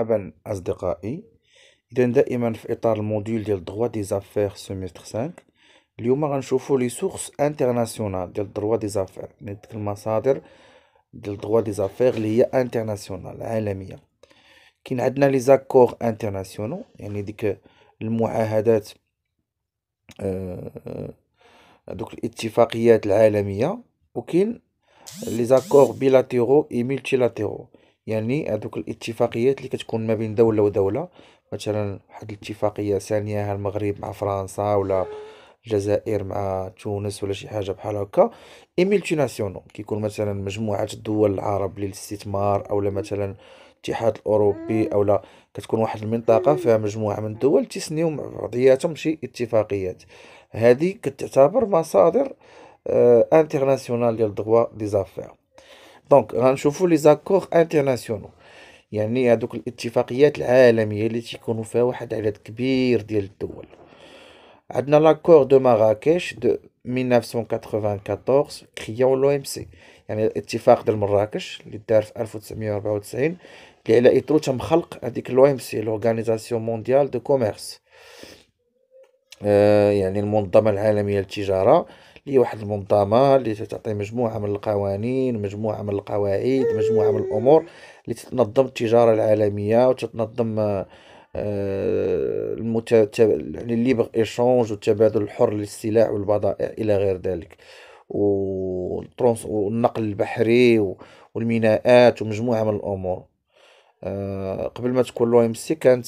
مرحبا اصدقائي اذا دائما في اطار الموديول ديال دروا دي زافير سيمستر 5 اليوم غنشوفوا لي سورس انترناسيونال ديال دروا دي زافير يعني ديك المصادر ديال دروا دي زافير اللي هي انترناسيونال عالميه كاين عندنا لي زاكور انترناسيونال يعني ديك المعاهدات آه الاتفاقيات العالميه وكاين لي زاكور بيلاتيرو اي ملتيلاتيرو يعني هذوك الاتفاقيات اللي كتكون ما بين دوله ودوله مثلا واحد الاتفاقيه ثانيه المغرب مع فرنسا ولا الجزائر مع تونس ولا شي حاجه بحال هكا اي ملتيناسيونال كيكون مثلا مجموعه الدول العرب للاستثمار اولا مثلا الاتحاد الاوروبي اولا كتكون واحد المنطقه فيها مجموعه من الدول تسنيو مع بعضياتهم شي اتفاقيات هذه كتعتبر مصادر آه انترناسيونال ديال دغوا دي زافير دونك غنشوفوا لي زاكور انترناسيونال يعني هذوك الاتفاقيات العالميه اللي تيكونوا فيها واحد عدد كبير ديال الدول عندنا لاكور دو مراكش دو 1994 كريون لو ام سي يعني الاتفاق ديال مراكش اللي دار في 1994 اللي على اثرو تم خلق هذيك لو ام سي لورغانيزاسيون مونديال دو كوميرس يعني المنظمه العالميه للتجاره هي واحد المنظمه اللي تعطي مجموعه من القوانين مجموعه من القواعد مجموعه من الامور اللي تنظم التجاره العالميه وتتنظم آه، آه، المتت... يعني الليبر ايشونج والتبادل الحر للسلع والبضائع الى غير ذلك والترونس والنقل البحري والميناءات ومجموعه من الامور آه، قبل ما تكون لو ام سي كانت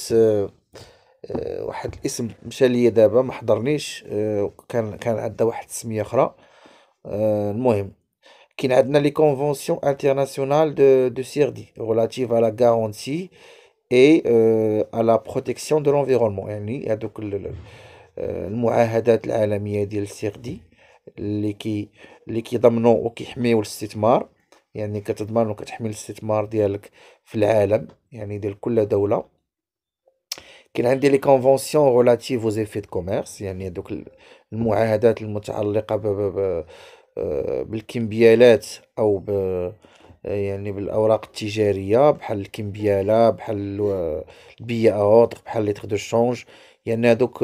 آه، واحد الاسم مشى ليا دابا ما حضرنيش آه، كان كان عندها واحد السميه اخرى آه، المهم كاين عندنا لي كونفونسيون انترناسيونال دو دو سيردي ريلاتيف على غارونتي اي على بروتيكسيون دو لونفيرونمون يعني هذوك المعاهدات العالميه ديال السيردي اللي كي اللي كيضمنوا وكيحميو الاستثمار يعني كتضمن وكتحمي الاستثمار ديالك في العالم يعني ديال كل دوله كاين عندي لي كونفونسيون ريلاتيف او زيفي دو كوميرس يعني دوك المعاهدات المتعلقه ب آه، بالكمبيالات او ب يعني بالاوراق التجاريه بحال الكمبياله بحال البي اوتر بحال يعني آه، لي دو شونج يعني هذوك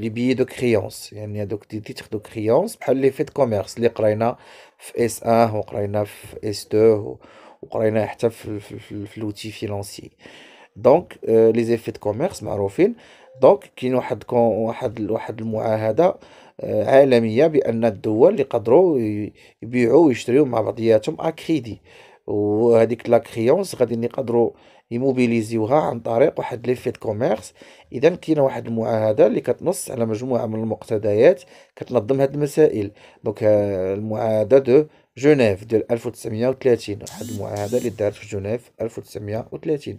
لي بيي دو كريونس يعني هذوك دي تيتر دو كريونس بحال لي فيت كوميرس اللي قرينا في اس 1 وقرينا في اس 2 وقرينا حتى في, في, في, في لوتي فيلونسي دونك لي زيفي دو كوميرس معروفين دونك كاين واحد واحد واحد المعاهده آه، عالميه بان الدول اللي قدروا يبيعوا ويشتريوا مع بعضياتهم اكريدي وهذيك لا كريونس غادي نقدروا يموبيليزيوها عن طريق واحد لي فيت كوميرس اذا كاينه واحد المعاهده اللي كتنص على مجموعه من المقتضيات كتنظم هاد المسائل دونك آه، المعاهده دو جنيف ديال 1930 واحد المعاهده اللي دارت في جنيف 1930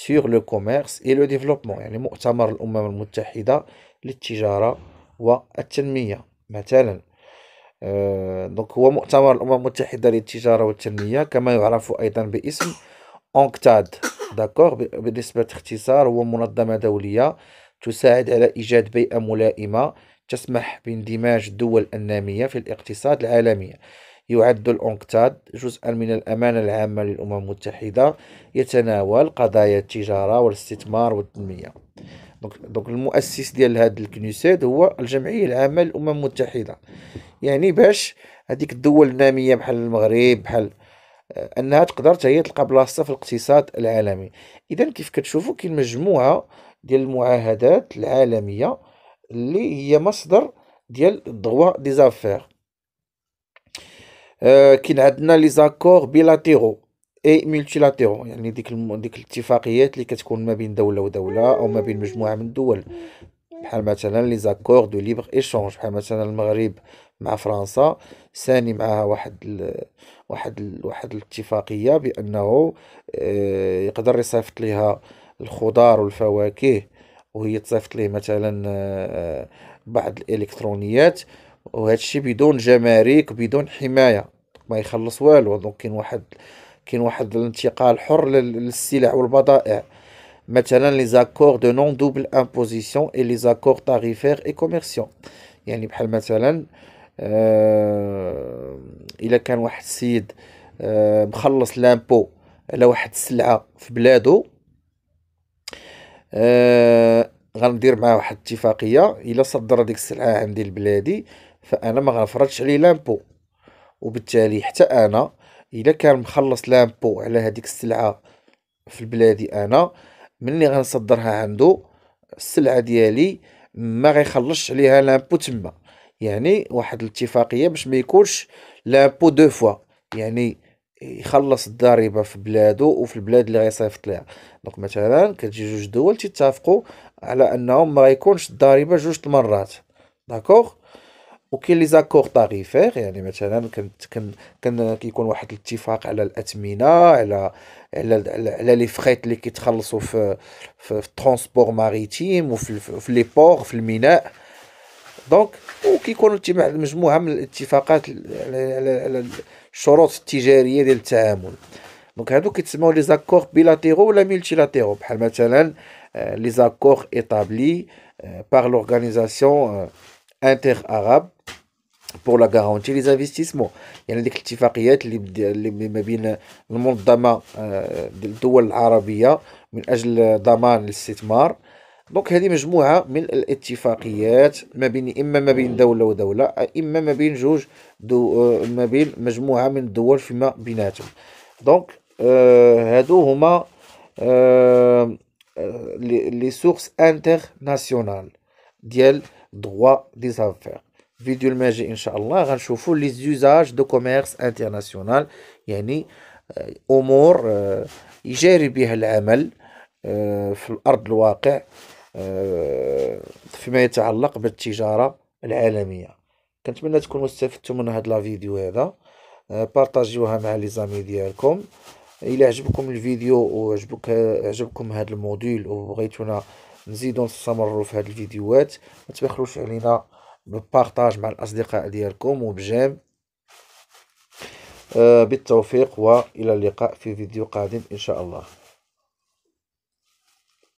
سور لو كوميرس اي لو ديفلوبمون يعني مؤتمر الأمم المتحدة للتجارة والتنمية مثلا دونك آه، هو مؤتمر الأمم المتحدة للتجارة والتنمية كما يعرف أيضا باسم اونكتاد داكوغ بالنسبة اختصار هو منظمة دولية تساعد على إيجاد بيئة ملائمة تسمح باندماج الدول النامية في الاقتصاد العالمي يعد الأنكتاد جزءا من الأمانة العامة للأمم المتحدة يتناول قضايا التجارة والاستثمار والتنمية دونك دونك المؤسس ديال هذا الكنيسيد هو الجمعيه العامه للامم المتحده يعني باش هذيك الدول الناميه بحال المغرب بحال آه، انها تقدر هي تلقى بلاصتها في الاقتصاد العالمي اذا كيف كتشوفوا كاين مجموعه ديال المعاهدات العالميه اللي هي مصدر ديال الضوء ديزافيغ كاين عندنا لي زاكور بيلاتيرو اي ملتيلاتيرو يعني ديك الم... ديك الاتفاقيات اللي كتكون ما بين دوله ودوله او ما بين مجموعه من الدول بحال مثلا لي زاكور دو ليبر ايشونج بحال مثلا المغرب مع فرنسا ساني معها واحد ال... واحد ال... واحد الاتفاقيه بانه يقدر يصيفط ليها الخضار والفواكه وهي تصيفط ليه مثلا بعض الالكترونيات وهادشي بدون جمارك بدون حمايه ما يخلص والو دونك كاين واحد كاين واحد الانتقال حر للسلع والبضائع مثلا لي زاكور دو نون دوبل امبوزيسيون اي لي زاكور تاريفير اي كوميرسيون يعني بحال مثلا آه الا كان واحد السيد آه مخلص لامبو على واحد السلعه في بلادو آه غندير معاه واحد الاتفاقيه الا صدر هذيك السلعه عندي لبلادي فانا ما غنفرضش عليه لامبو وبالتالي حتى انا الا كان مخلص لامبو على هذيك السلعه في بلادي انا ملي غنصدرها عنده السلعه ديالي ما غيخلصش عليها لامبو تما يعني واحد الاتفاقيه باش ما يكونش لامبو دو فوا يعني يخلص الضريبه في بلادو وفي البلاد اللي غيصيفط ليها دونك مثلا كتجي جوج دول تيتفقوا على انهم ما غيكونش الضريبه جوج المرات داكوغ وكاين لي زاكور طاريفير يعني مثلا كان كن كيكون واحد الاتفاق على الاثمنه على على على لي فريت اللي كيتخلصوا في في الترونسبور ماريتيم وفي في لي بور في الميناء دونك وكيكون اجتماع مجموعه من الاتفاقات على الشروط التجاريه ديال التعامل دونك هادو كيتسموا لي زاكور بيلاتيرو ولا ميلتيلاتيرو بحال مثلا آه، لي زاكور ايتابلي بار لورغانيزاسيون انتر عرب بور لا غارونتي لي زانفيستيسمون يعني ديك الاتفاقيات اللي اللي ما بين المنظمه الدول العربيه من اجل ضمان الاستثمار دونك هذه مجموعه من الاتفاقيات ما بين اما ما بين دوله ودوله اما ما بين جوج دو ما بين مجموعه من الدول فيما بيناتهم دونك هادو هما لي سورس انترناسيونال ديال droit دي زافير الفيديو الماجي ان شاء الله غنشوفوا لي زوزاج دو كوميرس انترناسيونال يعني آه، امور آه، يجاري بها العمل آه، في الارض الواقع فيما يتعلق بالتجاره العالميه كنتمنى تكونوا استفدتوا من هذا الفيديو هذا بارطاجيوها مع لي زامي ديالكم الى عجبكم الفيديو وعجبك عجبكم هذا الموديل وبغيتونا نزيدو نستمروا في هاد الفيديوهات ما تبخلوش علينا بالبارتاج مع الأصدقاء ديالكم وبجام آه، بالتوفيق وإلى اللقاء في فيديو قادم إن شاء الله